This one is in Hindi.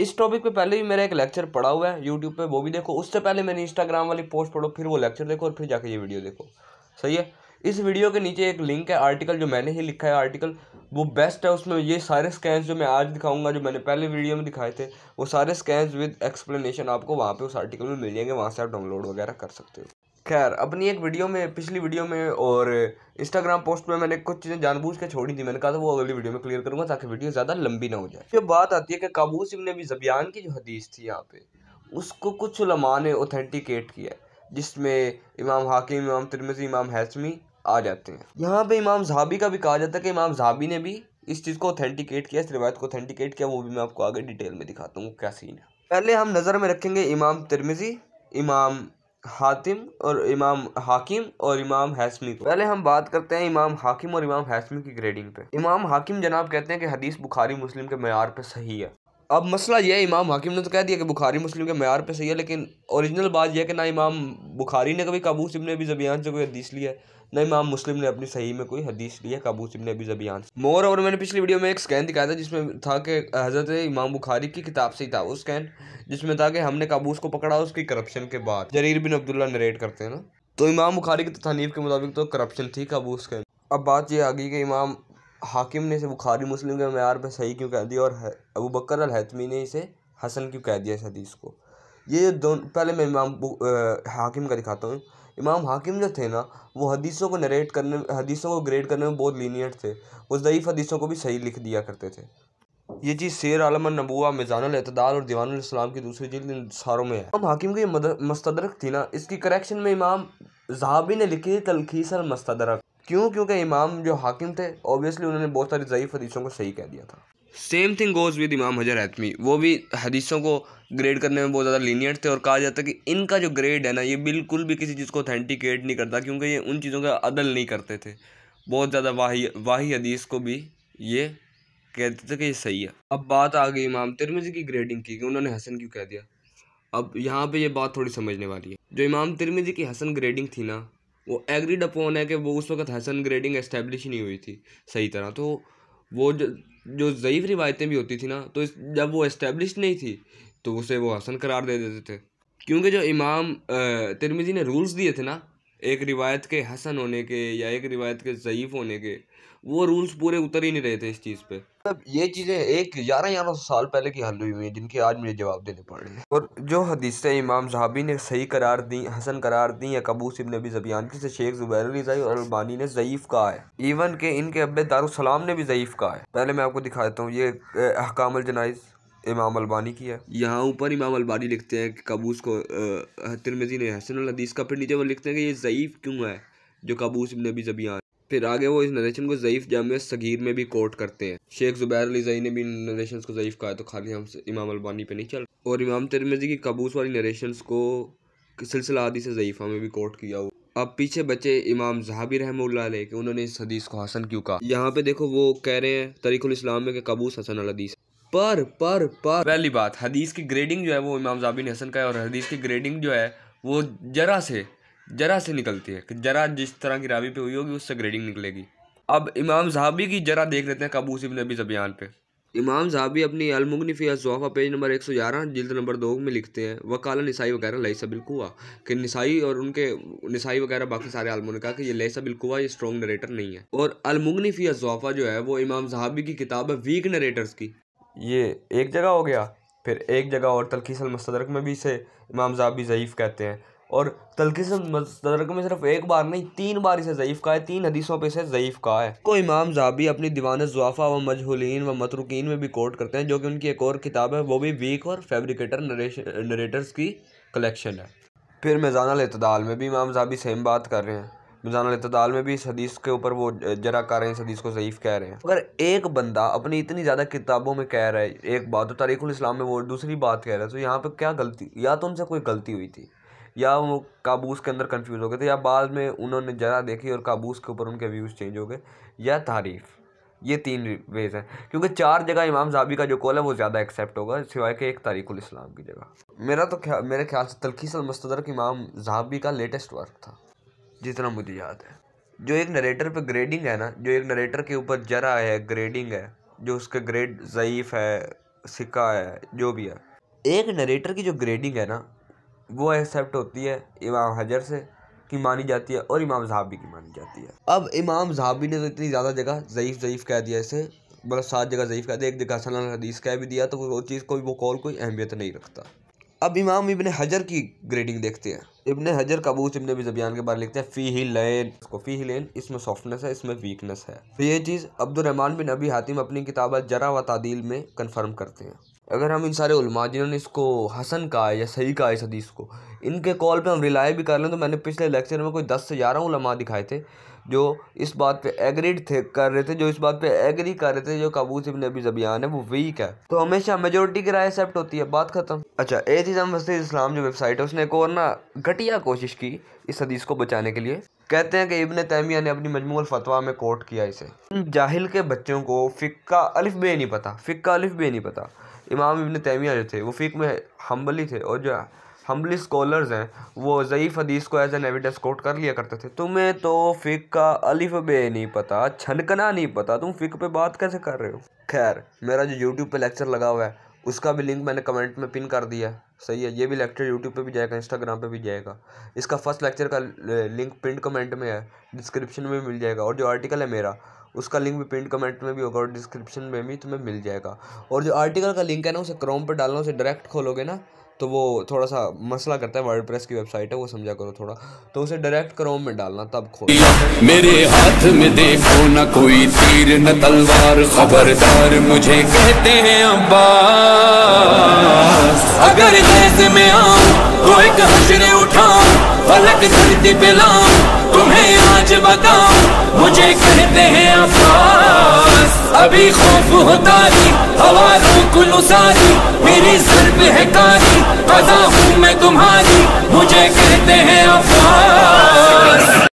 इस टॉपिक पे पहले भी मेरा एक लेक्चर पड़ा हुआ है यूट्यूब पे वो भी देखो उससे पहले मैंने इंस्टाग्राम वाली पोस्ट पढ़ो फिर वो लेक्चर देखो और फिर जाके ये वीडियो देखो सही है इस वीडियो के नीचे एक लिंक है आर्टिकल जो मैंने ही लिखा है आर्टिकल वो बेस्ट है उसमें ये सारे स्कैन्स जो मैं आज दिखाऊंगा जो मैंने पहले वीडियो में दिखाए थे वो सारे स्कैन्स विद एक्सप्लेनेशन आपको वहाँ पे उस आर्टिकल में मिल जाएंगे वहाँ से आप डाउनलोड वगैरह कर सकते हो खैर अपनी एक वीडियो में पिछली वीडियो में और इंस्टाग्राम पोस्ट में मैंने कुछ चीज़ें जानबूझ के छोड़ी थी मैंने कहा था वो अगली वीडियो में क्लियर करूंगा ताकि वीडियो ज़्यादा लंबी ना हो जाए जो बात आती है कि काबू सिंह ने भी जबियान की जो हदीस थी यहाँ पे उसको कुछ लमा ने ऑथेंटिकेट किया जिसमें इमाम हाकिम इमाम तिरमजी इमाम हैसमी आ जाते हैं यहाँ पर इमाम जहाबी का भी कहा जाता है कि इमाम जहाबी ने भी इस चीज़ को ऑथेंटिकेट किया इस रिवायत को ऑथेंटिकेट किया वो भी मैं आपको आगे डिटेल में दिखाता हूँ क्या सीन है पहले हम नज़र में रखेंगे इमाम तिरमिजी इमाम हातिम और इमाम हाकिम और इमाम हैसमी को पहले हम बात करते हैं इमाम हाकिम और इमाम हैसमी की ग्रेडिंग पे इमाम हाकिम जनाब कहते हैं कि हदीस बुखारी मुस्लिम के मैार पे सही है अब मसला यह है इमाम हाकिम ने तो कह दिया कि बुखारी मुस्लिम के मैार पे सही है लेकिन औरिजिनल बात यह कि ना इमाम बुखारी ने कभी सिम ने अभी जबियान से कोई हदीस लिया है ना इमाम मुस्लिम ने अपनी सही में कोई हदीस ली है सिम ने अभी जबियान से मोर और मैंने पिछली वीडियो में एक स्कैन दिखाया था जिसमें था कि हज़रत इमाम बुखारी की किताब से ही था वो स्कैन जिसमें था कि हमने काबूस को पकड़ा उसकी करप्शन के बाद जरीर बिन अब्दुल्ला नरेट करते हैं ना तो इमाम बुखारी की तथानीफ के मुताबिक तो करप्शन थी काबूस के अब बात यह आ गई कि इमाम हाकिम ने इसे बुखारी मुस्लिम के मैार पर सही क्यों कह दिया और अबू बकर अल हैतमी ने इसे हसन क्यों कह दिया इस हदीस को ये दोनों पहले मैं इमाम आ, हाकिम का दिखाता हूँ इमाम हाकिम जो थे ना वो हदीसों को नरेट करने हदीसों को ग्रेड करने में बहुत लीनियट थे वो ज़यीफ़ हदीसों को भी सही लिख दिया करते थे ये चीज़ शेर आलम नबूआ मिजान अतदाल और दीवान इस्लाम की दूसरी इन सारों में है इमाम हाकिम की मदर, मस्तदरक थी ना इसकी करेक्शन में इमाम जहाबी ने लिखी तलखीस अल मस्तदरक क्यों क्योंकि इमाम जो हाकिम थे ऑब्वियसली उन्होंने बहुत सारी ज़यीफ़ हदीसों को सही कह दिया था सेम थिंग गोज़ विद इमाम हजर एतमी वो भी हदीसों को ग्रेड करने में बहुत ज़्यादा लीनियट थे और कहा जाता है कि इनका जो ग्रेड है ना ये बिल्कुल भी किसी चीज़ को ऑथेंटिकेट नहीं करता क्योंकि ये उन चीज़ों का अदल नहीं करते थे बहुत ज़्यादा वाही वाही हदीस को भी ये कहते थे कि ये सही है अब बात आ गई इमाम तिरमिजी की ग्रेडिंग की कि उन्होंने हसन क्यों कह दिया अब यहाँ पे ये बात थोड़ी समझने वाली है जो इमाम तिरमिजी की हसन ग्रेडिंग थी ना वो एग्रीड अपॉन है कि वो उस वक्त हसन ग्रेडिंग एस्टेब्लिश नहीं हुई थी सही तरह तो वो जो जो ज़यीफ़ रिवायतें भी होती थी ना तो इस जब वो इस्टेब्लिश नहीं थी तो उसे वो हसन करार दे देते थे क्योंकि जो इमाम तिरमिजी ने रूल्स दिए थे ना एक रिवायत के हसन होने के या एक रिवायत के ज़यीफ़ होने के वो रूल्स पूरे उतर ही नहीं रहे थे इस चीज़ पे मतलब ये चीज़ें एक ग्यारह ग्यारह साल पहले की हल हुई हुई हैं जिनके आज मुझे जवाब देने पड़ रहे हैं और जो हदीसें इमाम जहाबी ने सही करार दी हसन करार दी या कबूस इबन नबी जबियान की से शेख जुबैर रजाई और अलबानी ने ज़यीफ़ कहा है इवन के इनके अब्बे दारुसलाम ने भी ज़यीफ़ कहा है पहले मैं आपको दिखाता हूँ ये अहकाम जनाइज़ इमाम अलबानी की है यहाँ ऊपर इमाम अलबानी लिखते हैं कि कबूस को तिरमिजी ने हसन हदीस का फिर नीचे वो लिखते हैं कि ये ज़यीफ़ क्यों है जो कबूस इबन नबी जबियान फिर आगे वो इस नरेशन को ज़यीफ़ जाम सगीर में भी कोट करते हैं शेख ज़ुबैर अली जई ने भी नरेशन को ज़यीफ़ कहा तो खाली हम इमाम अलबानी पे नहीं चल और इमाम तिरमिजी की कबूस वाली नरेशन को सिलसिला आदि से ज़यीफ़ा में भी कोट किया हुआ अब पीछे बचे इमाम जहाबी रहमल्ला के उन्होंने इस हदीस को हसन क्यों कहा यहाँ पे देखो वो कह रहे हैं तरीकुल इस्लाम में कि कबूस हसन अल हदीस पर पर पर पहली बात हदीस की ग्रेडिंग जो है वो इमाम जाबिन हसन का है और हदीस की ग्रेडिंग जो है वो जरा से जरा से निकलती है कि जरा जिस तरह की रावी पे हुई होगी उससे ग्रेडिंग निकलेगी अब इमाम जहाबी की जरा देख लेते हैं कबूस इबन नबी जबियान पे इमाम जहाबी अपनी अलमुगनी फ़ी पेज नंबर एक सौ ग्यारह जिल्द नंबर दो में लिखते हैं वकाला नसाई वगैरह लईसा बिलकुआ कि नसाई और उनके नसाई वगैरह बाकी सारे आलमों ने कहा कि ये लईसा बिलकुआ ये स्ट्रॉन्ग नरेटर नहीं है और अलमुगनी फ़ी जो है वो इमाम जहाबी की किताब है वीक नरेटर्स की ये एक जगह हो गया फिर एक जगह और तलखीसल मस्तदरक में भी इसे इमाम भी ज़यीफ़ कहते हैं और तलखीसल मस्तदरक में सिर्फ एक बार नहीं तीन बार इसे ज़यीफ़ कहा है तीन हदीसों पे इसे ज़यीफ़ कहा है को इमाम जाबी अपनी दीवान जुआफ़ा व मजहुलिन व मतरुकिन में भी कोट करते हैं जो कि उनकी एक और किताब है वो भी वीक और फेब्रिकेटर नरेटर्स की कलेक्शन है फिर मैज़ान अतदाल में भी इमाम जहाबी सेम बात कर रहे हैं मिजान अतदाल तो में भी इस हदीस के ऊपर वो जरा कर रहे हैं इस हदीस को ज़यीफ़ कह रहे हैं अगर एक बंदा अपनी इतनी ज़्यादा किताबों में कह रहा है एक बात तो तारीख़ इस्लाम में वो दूसरी बात कह रहा है तो यहाँ पर क्या गलती या तो उनसे कोई गलती हुई थी या वो काबूस के अंदर कन्फ्यूज़ हो गए थे या बाद में उन्होंने जरा देखी और काबूस के ऊपर उनके व्यूज़ चेंज हो गए या तारीफ़ ये तीन वेज हैं क्योंकि चार जगह इमाम जाबी का जो कॉल है वो ज़्यादा एक्सेप्ट होगा सिवाय के एक तारीख़ इस्लाम की जगह मेरा तो ख्या, मेरे ख्याल से तलखीस अलमस्तदर इमाम जाबी का लेटेस्ट वर्क था जितना मुझे याद है जो एक नरेटर पे ग्रेडिंग है ना जो एक नरेटर के ऊपर जरा है ग्रेडिंग है जो उसका ग्रेड ज़यीफ़ है सिक्का है जो भी है एक नरेटर की जो ग्रेडिंग है ना वो एक्सेप्ट होती है इमाम हजर से की मानी जाती है और इमाम जहाबी की मानी जाती है अब इमाम जहाबी ने तो इतनी ज़्यादा जगह ज़यीफ़ ज़यीफ़ कह दिया इसे मतलब सात जगह ज़यीफ़ कह दिया एक जगह सलाम हदीस कह भी दिया तो वो चीज़ को वो कॉल कोई अहमियत नहीं रखता अब इमाम इबन हजर की ग्रेडिंग देखते हैं इबन हजर कबूस इबन जबियान के बारे लिखते हैं फ़ी ही लेन इसको फ़ी ही लेन इसमें सॉफ्टनेस है इसमें वीकनेस है तो ये चीज़ अब्दुलरहमान बिन अबी हातिम अपनी किताब जरा व तादील में कन्फर्म करते हैं अगर हम इन सारे उलमा जिन्होंने इसको हसन कहा है या सही कहा है इस हदीस को इनके कॉल पे हम रिलाई भी कर लें तो मैंने पिछले लेक्चर में कोई दस से ग्यारह उलमा दिखाए थे जो इस बात पे एग्रीड थे कर रहे थे जो इस बात पे एग्री कर रहे थे जो काबूस इबन अभी जबियान है वो वीक है तो हमेशा मेजोरिटी की राय एक्सेप्ट होती है बात खत्म अच्छा ए वसीद इस्लाम जो वेबसाइट है उसने एक और ना घटिया कोशिश की इस हदीस को बचाने के लिए कहते हैं कि इबन तैमिया ने अपनी मजमूल फतवा में कोट किया इसे जाहिल के बच्चों को फ़िक्का अलिफ बे नहीं पता फ़िक्का अलिफ बे नहीं पता इमाम इबन तैमिया जो थे वो फ़ीक में हम्बली थे और जो हम्बली स्कॉलर्स हैं वो ज़यीफ़ हदीस को एज एन एविडेंस कोट कर लिया करते थे तुम्हें तो फ़िक का अलिफ बे नहीं पता छनकना नहीं पता तुम फ़िक पे बात कैसे कर रहे हो खैर मेरा जो यूट्यूब पे लेक्चर लगा हुआ है उसका भी लिंक मैंने कमेंट में पिन कर दिया सही है ये भी लेक्चर यूट्यूब पे भी जाएगा इंस्टाग्राम पे भी जाएगा इसका फर्स्ट लेक्चर का लिंक पिन कमेंट में है डिस्क्रिप्शन में मिल जाएगा और जो आर्टिकल है मेरा उसका लिंक भी पिन कमेंट में भी होगा और डिस्क्रिप्शन में भी तुम्हें मिल जाएगा और जो आर्टिकल का लिंक है ना उसे क्रोम पर डालना उसे डायरेक्ट खोलोगे ना तो वो थोड़ा सा मसला करता है वर्ड प्रेस की वेबसाइट है वो समझा करो थोड़ा तो उसे डायरेक्ट क्रोम में डालना तब खोल मेरे हाथ में देखो ना कोई तीर न तलवार खबरदार मुझे कहते हैं अब्बास अगर गैस में आऊं तो एक हजरे उठाऊं फलक पे लाऊं तुम्हें आज बताऊं मुझे कह... अभी खौफ होता नहीं हवा रुकुल उसारी मेरी सर पे है कारी कदा हूँ मैं तुम्हारी मुझे कहते हैं अफवाह